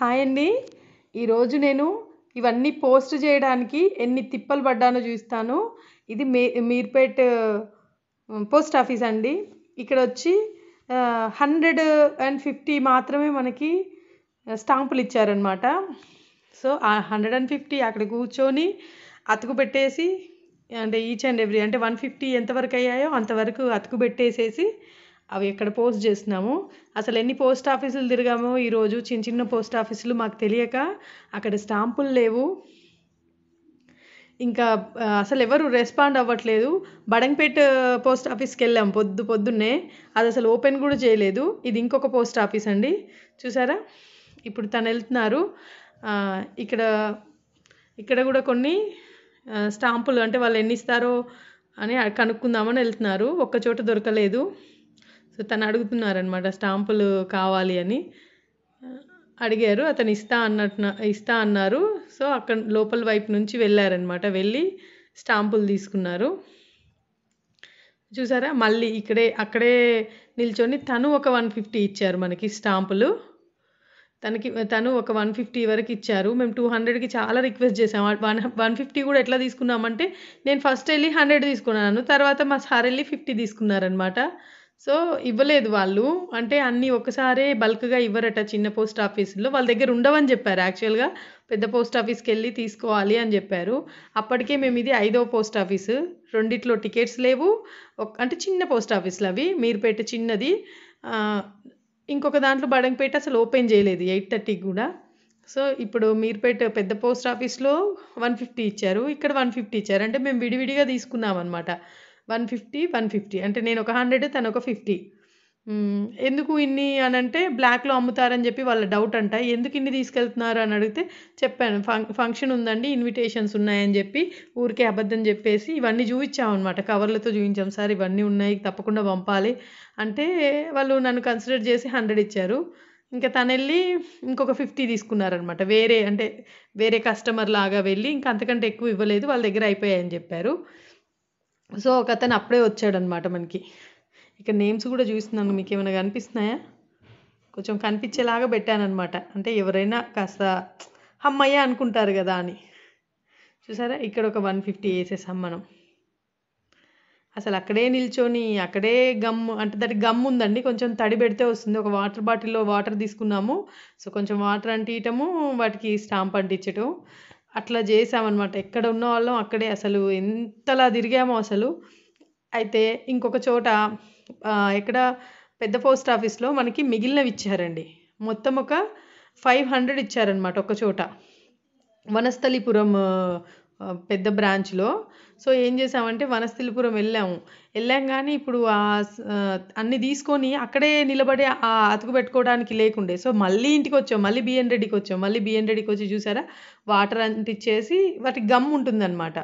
hi అండి ఈరోజు నేను ఇవన్నీ పోస్ట్ చేయడానికి ఎన్ని తిప్పలు పడ్డానో చూస్తాను ఇది మీ మీర్పేట్ పోస్ట్ ఆఫీస్ అండి ఇక్కడ వచ్చి హండ్రెడ్ అండ్ ఫిఫ్టీ మాత్రమే మనకి స్టాంపులు ఇచ్చారనమాట సో ఆ హండ్రెడ్ అండ్ ఫిఫ్టీ అక్కడ కూర్చొని అతుకు పెట్టేసి అంటే ఈచ్ అండ్ ఎవ్రీ అంటే వన్ ఫిఫ్టీ ఎంతవరకు అయ్యాయో అంతవరకు అతుకు పెట్టేసేసి అవి ఎక్కడ పోస్ట్ చేసినాము అసలు ఎన్ని పోస్ట్ ఆఫీసులు తిరిగామో ఈరోజు చిన్న చిన్న పోస్ట్ ఆఫీసులు మాకు తెలియక అక్కడ స్టాంపులు లేవు ఇంకా అసలు ఎవరు రెస్పాండ్ అవ్వట్లేదు బడంగపేట పోస్ట్ ఆఫీస్కి వెళ్ళాం పొద్దు పొద్దున్నే అది అసలు ఓపెన్ కూడా చేయలేదు ఇది ఇంకొక పోస్ట్ ఆఫీస్ అండి చూసారా ఇప్పుడు తను వెళ్తున్నారు ఇక్కడ ఇక్కడ కూడా కొన్ని స్టాంపులు అంటే వాళ్ళు ఎన్ని ఇస్తారో అని కనుక్కుందామని వెళ్తున్నారు ఒక్క చోట దొరకలేదు సో తను అడుగుతున్నారనమాట స్టాంపులు కావాలి అని అడిగారు అతను ఇస్తా అన్నట్టు ఇస్తా అన్నారు సో అక్కడ లోపల వైపు నుంచి వెళ్ళారనమాట వెళ్ళి స్టాంపులు తీసుకున్నారు చూసారా మళ్ళీ ఇక్కడే అక్కడే నిల్చొని తను ఒక వన్ ఫిఫ్టీ ఇచ్చారు మనకి స్టాంపులు తనకి తను ఒక వన్ ఫిఫ్టీ వరకు ఇచ్చారు మేము టూ హండ్రెడ్కి చాలా రిక్వెస్ట్ చేసాము వన్ వన్ ఫిఫ్టీ కూడా ఎట్లా తీసుకున్నామంటే నేను ఫస్ట్ వెళ్ళి హండ్రెడ్ తీసుకున్నాను తర్వాత మా సార్ వెళ్ళి ఫిఫ్టీ తీసుకున్నారనమాట సో ఇవ్వలేదు వాళ్ళు అంటే అన్నీ ఒకసారే బల్క్గా ఇవ్వరట చిన్న పోస్ట్ ఆఫీసులో వాళ్ళ దగ్గర ఉండవని చెప్పారు యాక్చువల్గా పెద్ద పోస్ట్ ఆఫీస్కి వెళ్ళి తీసుకోవాలి అని చెప్పారు అప్పటికే మేము ఇది ఐదవ పోస్ట్ ఆఫీసు రెండిట్లో టికెట్స్ లేవు అంటే చిన్న పోస్ట్ ఆఫీసులు అవి మీరుపేట చిన్నది ఇంకొక దాంట్లో బడంగపేట అసలు ఓపెన్ చేయలేదు ఎయిట్ థర్టీకి కూడా సో ఇప్పుడు మీరుపేట పెద్ద పోస్ట్ ఆఫీస్లో వన్ ఫిఫ్టీ ఇచ్చారు ఇక్కడ వన్ ఫిఫ్టీ ఇచ్చారు అంటే మేము విడివిడిగా తీసుకున్నాం అనమాట వన్ ఫిఫ్టీ వన్ ఫిఫ్టీ అంటే నేను ఒక హండ్రెడ్ తను ఒక ఫిఫ్టీ ఎందుకు ఇన్ని అని అంటే బ్లాక్లో అమ్ముతారని చెప్పి వాళ్ళ డౌట్ అంట ఎందుకు ఇన్ని తీసుకెళ్తున్నారు అని అడిగితే చెప్పాను ఫం ఫంక్షన్ ఉందండి ఇన్విటేషన్స్ ఉన్నాయని చెప్పి ఊరికే అబద్ధం చెప్పేసి ఇవన్నీ చూపించామన్నమాట కవర్లతో చూపించాం సార్ ఇవన్నీ ఉన్నాయి తప్పకుండా పంపాలి అంటే వాళ్ళు నన్ను కన్సిడర్ చేసి హండ్రెడ్ ఇచ్చారు ఇంకా తను వెళ్ళి ఇంకొక ఫిఫ్టీ తీసుకున్నారనమాట వేరే అంటే వేరే కస్టమర్ లాగా వెళ్ళి ఇంకా అంతకంటే ఎక్కువ ఇవ్వలేదు వాళ్ళ దగ్గర అయిపోయాయని చెప్పారు సో ఒక అతను అప్పుడే వచ్చాడనమాట మనకి ఇక్కడ నేమ్స్ కూడా చూస్తున్నాను మీకు ఏమైనా కనిపిస్తున్నాయా కొంచెం కనిపించేలాగా పెట్టానమాట అంటే ఎవరైనా కాస్త అమ్మయ్య అనుకుంటారు కదా అని చూసారా ఇక్కడ ఒక వన్ ఫిఫ్టీ వేసేసాం మనం అసలు అక్కడే నిల్చొని అక్కడే గమ్ అంటే దానికి గమ్ ఉందండి కొంచెం తడి పెడితే వస్తుంది ఒక వాటర్ బాటిల్లో వాటర్ తీసుకున్నాము సో కొంచెం వాటర్ అంటీయటము వాటికి స్టాంప్ అంటించటం అట్లా చేసామన్నమాట ఎక్కడ ఉన్న వాళ్ళం అక్కడే అసలు ఎంతలా తిరిగామో అసలు అయితే ఇంకొక చోట ఎక్కడ పెద్ద పోస్ట్ ఆఫీస్లో మనకి మిగిలినవి ఇచ్చారండి మొత్తం ఒక ఫైవ్ హండ్రెడ్ ఇచ్చారనమాట ఒక చోట వనస్థలిపురం పెద్ద బ్రాంచ్లో సో ఏం చేసామంటే వనస్థిలిపురం వెళ్ళాము వెళ్ళాం కానీ ఇప్పుడు ఆ అన్ని తీసుకొని అక్కడే నిలబడి ఆ అతుకు పెట్టుకోవడానికి లేకుండే సో మళ్ళీ ఇంటికి వచ్చాం మళ్ళీ బిఎన్ రెడ్డికి వచ్చాం మళ్ళీ బిఎన్ రెడ్డికి వచ్చి చూసారా వాటర్ అంటిచ్చేసి వాటికి గమ్ ఉంటుందన్నమాట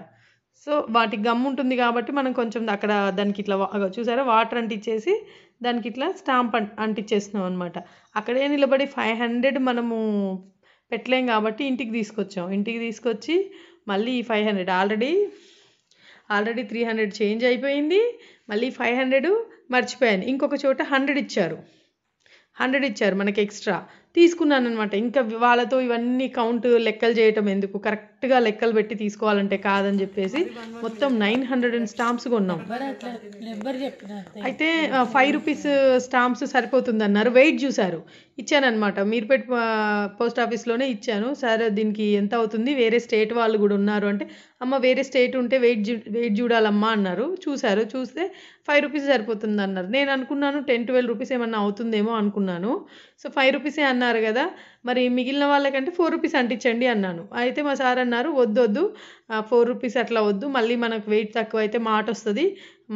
సో వాటికి గమ్ ఉంటుంది కాబట్టి మనం కొంచెం అక్కడ దానికి ఇట్లా చూసారా వాటర్ అంటిచ్చేసి దానికి ఇట్లా స్టాంప్ అంటిచ్చేస్తున్నాం అనమాట అక్కడే నిలబడి ఫైవ్ హండ్రెడ్ మనము పెట్టలేం కాబట్టి ఇంటికి తీసుకొచ్చాం ఇంటికి తీసుకొచ్చి మళ్ళీ five hundred already already three hundred change అయిపోయింది మళ్ళీ ఫైవ్ హండ్రెడ్ మర్చిపోయాను ఇంకొక చోట హండ్రెడ్ ఇచ్చారు హండ్రెడ్ ఇచ్చారు మనకి ఎక్స్ట్రా తీసుకున్నాను అనమాట ఇంకా వాళ్ళతో ఇవన్నీ కౌంట్ లెక్కలు చేయటం ఎందుకు కరెక్ట్గా లెక్కలు పెట్టి తీసుకోవాలంటే కాదని చెప్పేసి మొత్తం నైన్ హండ్రెడ్ అండ్ స్టాంప్స్ కొన్నాం అయితే ఫైవ్ రూపీస్ స్టాంప్స్ సరిపోతుంది అన్నారు వెయిట్ చూశారు ఇచ్చానమాట మీరుపేట పోస్ట్ ఆఫీస్లోనే ఇచ్చాను సార్ దీనికి ఎంత అవుతుంది వేరే స్టేట్ వాళ్ళు కూడా ఉన్నారు అంటే అమ్మ వేరే స్టేట్ ఉంటే వెయిట్ వెయిట్ చూడాలమ్మా అన్నారు చూశారు చూస్తే ఫైవ్ రూపీస్ సరిపోతుంది అన్నారు నేను అనుకున్నాను టెన్ ట్వెల్వ్ రూపీస్ ఏమన్నా అవుతుందేమో అనుకున్నాను సో ఫైవ్ రూపీసే అన్నారు అన్నారు కదా మరి మిగిలిన వాళ్ళకంటే ఫోర్ రూపీస్ అంటించండి అన్నాను అయితే మా సార్ అన్నారు వద్దు వద్దు ఫోర్ రూపీస్ అట్లా వద్దు మళ్ళీ మనకు వెయిట్ తక్కువ అయితే మాట వస్తుంది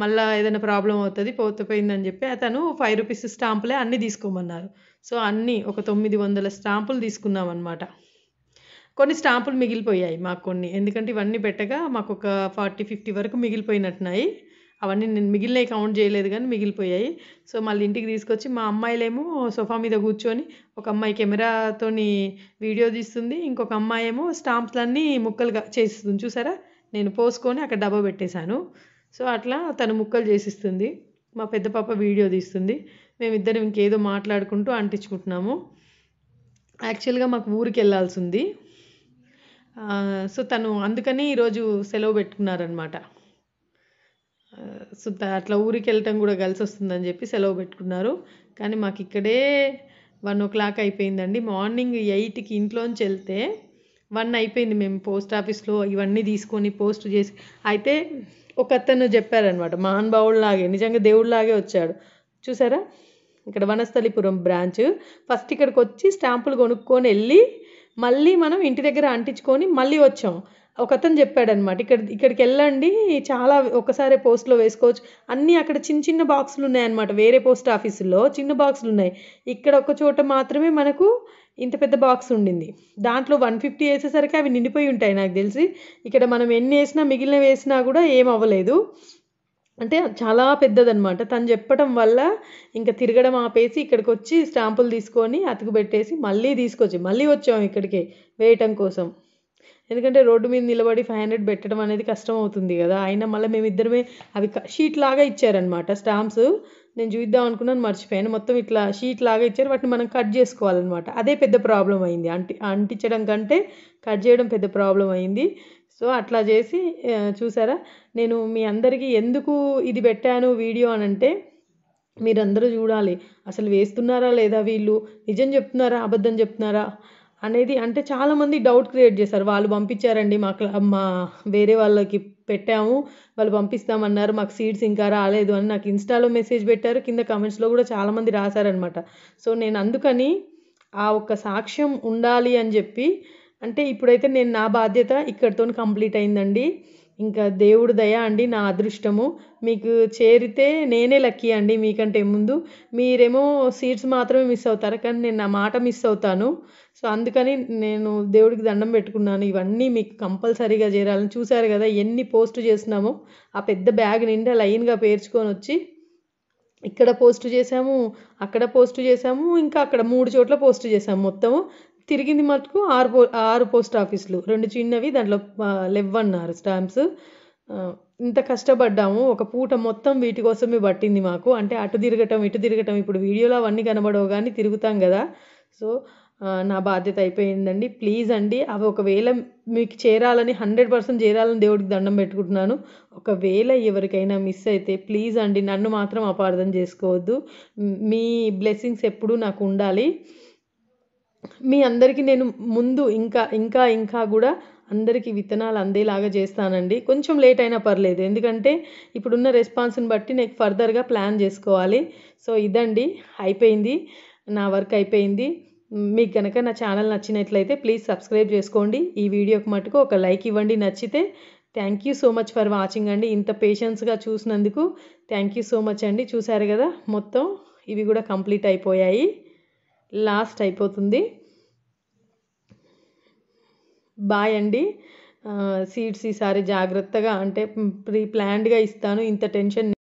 మళ్ళీ ఏదైనా ప్రాబ్లం అవుతుంది పోతపోయిందని చెప్పి అతను ఫైవ్ రూపీస్ స్టాంపులే అన్ని తీసుకోమన్నారు సో అన్నీ ఒక తొమ్మిది వందల స్టాంపులు తీసుకున్నాం అనమాట కొన్ని స్టాంపులు మిగిలిపోయాయి మాకు కొన్ని ఎందుకంటే ఇవన్నీ పెట్టగా మాకు ఒక ఫార్టీ ఫిఫ్టీ వరకు మిగిలిపోయినట్టున్నాయి అవన్నీ నేను మిగిలినవి కౌంట్ చేయలేదు కానీ మిగిలిపోయాయి సో మళ్ళీ ఇంటికి తీసుకొచ్చి మా అమ్మాయిలేమో సోఫా మీద కూర్చొని ఒక అమ్మాయి కెమెరాతోని వీడియో తీస్తుంది ఇంకొక అమ్మాయి ఏమో స్టాంప్స్లన్నీ ముక్కలుగా చేసిస్తుంది చూసారా నేను పోసుకొని అక్కడ డబ్బా పెట్టేశాను సో అట్లా తను ముక్కలు చేసిస్తుంది మా పెద్ద పాప వీడియో తీస్తుంది మేమిద్దరం ఇంకేదో మాట్లాడుకుంటూ అంటించుకుంటున్నాము యాక్చువల్గా మాకు ఊరికి వెళ్ళాల్సి ఉంది సో తను అందుకని ఈరోజు సెలవు పెట్టుకున్నారనమాట సో అట్లా ఊరికి వెళ్ళటం కూడా కలిసి వస్తుందని చెప్పి సెలవు పెట్టుకున్నారు కానీ మాకు ఇక్కడే వన్ ఓ క్లాక్ అయిపోయిందండి మార్నింగ్ ఎయిట్కి ఇంట్లోంచి వెళ్తే వన్ అయిపోయింది మేము పోస్ట్ ఆఫీస్లో ఇవన్నీ తీసుకొని పోస్ట్ చేసి అయితే ఒక అతను చెప్పారనమాట మహానుభావుడిలాగే నిజంగా దేవుడిలాగే వచ్చాడు చూసారా ఇక్కడ వనస్థలిపురం బ్రాంచ్ ఫస్ట్ ఇక్కడికి వచ్చి స్టాంపులు కొనుక్కొని వెళ్ళి మళ్ళీ మనం ఇంటి దగ్గర అంటించుకొని మళ్ళీ వచ్చాం ఒకతను చెప్పాడనమాట ఇక్కడ ఇక్కడికి వెళ్ళండి చాలా ఒకసారి పోస్ట్లో వేసుకోవచ్చు అన్నీ అక్కడ చిన్న చిన్న బాక్సులు ఉన్నాయన్నమాట వేరే పోస్ట్ ఆఫీసులో చిన్న బాక్సులు ఉన్నాయి ఇక్కడ ఒక చోట మాత్రమే మనకు ఇంత పెద్ద బాక్స్ ఉండింది దాంట్లో వన్ ఫిఫ్టీ వేసేసరికి అవి నిండిపోయి ఉంటాయి నాకు తెలిసి ఇక్కడ మనం ఎన్ని వేసినా మిగిలిన వేసినా కూడా ఏం అవ్వలేదు అంటే చాలా పెద్దదనమాట తను చెప్పడం వల్ల ఇంకా తిరగడం ఆపేసి ఇక్కడికి వచ్చి స్టాంపులు తీసుకొని అతుకు పెట్టేసి మళ్ళీ తీసుకొచ్చి మళ్ళీ వచ్చాము ఇక్కడికి వేయటం కోసం ఎందుకంటే రోడ్డు మీద నిలబడి ఫైవ్ హండ్రెడ్ పెట్టడం అనేది కష్టం అవుతుంది కదా అయినా మళ్ళీ మేమిద్దరమే అవి షీట్ లాగా ఇచ్చారనమాట స్టాంప్స్ నేను చూద్దాం అనుకున్నాను మర్చిపోయాను మొత్తం ఇట్లా షీట్ లాగా ఇచ్చారు వాటిని మనం కట్ చేసుకోవాలన్నమాట అదే పెద్ద ప్రాబ్లం అయింది అంటి అంటించడం కంటే కట్ చేయడం పెద్ద ప్రాబ్లం అయింది సో అట్లా చేసి చూసారా నేను మీ అందరికీ ఎందుకు ఇది పెట్టాను వీడియో అని అంటే మీరందరూ చూడాలి అసలు వేస్తున్నారా లేదా వీళ్ళు నిజం చెప్తున్నారా అబద్ధం చెప్తున్నారా అనేది అంటే చాలామంది డౌట్ క్రియేట్ చేశారు వాళ్ళు పంపించారండి మా మా వేరే వాళ్ళకి పెట్టాము వాళ్ళు పంపిస్తామన్నారు మాకు సీట్స్ ఇంకా రాలేదు అని నాకు ఇన్స్టాలో మెసేజ్ పెట్టారు కింద కమెంట్స్లో కూడా చాలామంది రాశారనమాట సో నేను అందుకని ఆ ఒక్క సాక్ష్యం ఉండాలి అని చెప్పి అంటే ఇప్పుడైతే నేను నా బాధ్యత ఇక్కడితో కంప్లీట్ అయిందండి ఇంకా దేవుడు దయ అండి నా అదృష్టము మీకు చేరితే నేనే లక్కీ అండి మీకంటే ముందు మీరేమో సీట్స్ మాత్రమే మిస్ అవుతారు కానీ నేను నా మాట మిస్ అవుతాను సో అందుకని నేను దేవుడికి దండం పెట్టుకున్నాను ఇవన్నీ మీకు కంపల్సరీగా చేరాలని చూశారు కదా ఎన్ని పోస్ట్ చేసినాము ఆ పెద్ద బ్యాగ్ నిండా లైన్గా పేర్చుకొని వచ్చి ఇక్కడ పోస్ట్ చేసాము అక్కడ పోస్ట్ చేసాము ఇంకా అక్కడ మూడు చోట్ల పోస్ట్ చేసాము మొత్తము తిరిగింది మటుకు ఆరు పో ఆరు పోస్ట్ ఆఫీసులు రెండు చిన్నవి దాంట్లో లెవ్వన్నారు స్టాంప్స్ ఇంత కష్టపడ్డాము ఒక పూట మొత్తం వీటి కోసమే పట్టింది మాకు అంటే అటు తిరగటం ఇటు తిరగటం ఇప్పుడు వీడియోలో అవన్నీ కనబడవు కానీ తిరుగుతాం కదా సో నా బాధ్యత అయిపోయిందండి ప్లీజ్ అండి అవి ఒకవేళ మీకు చేరాలని హండ్రెడ్ పర్సెంట్ చేరాలని దేవుడికి దండం పెట్టుకుంటున్నాను ఒకవేళ ఎవరికైనా మిస్ అయితే ప్లీజ్ అండి నన్ను మాత్రం అపార్థం చేసుకోవద్దు మీ బ్లెస్సింగ్స్ ఎప్పుడూ నాకు ఉండాలి మీ అందరికీ నేను ముందు ఇంకా ఇంకా ఇంకా కూడా అందరికీ విత్తనాలు అందేలాగా చేస్తానండి కొంచెం లేట్ అయినా పర్లేదు ఎందుకంటే ఇప్పుడున్న రెస్పాన్స్ని బట్టి నేను ఫర్దర్గా ప్లాన్ చేసుకోవాలి సో ఇదండి అయిపోయింది నా వర్క్ అయిపోయింది మీకు కనుక నా ఛానల్ నచ్చినట్లయితే ప్లీజ్ సబ్స్క్రైబ్ చేసుకోండి ఈ వీడియోకి మటుకు ఒక లైక్ ఇవ్వండి నచ్చితే thank you so much for watching అండి ఇంత పేషెన్స్గా చూసినందుకు థ్యాంక్ యూ సో మచ్ అండి చూసారు కదా మొత్తం ఇవి కూడా కంప్లీట్ అయిపోయాయి లాస్ట్ అయిపోతుంది బాయ్ అండి సీడ్స్ ఈసారి జాగ్రత్తగా అంటే ప్రీ ప్లాన్డ్గా ఇస్తాను ఇంత టెన్షన్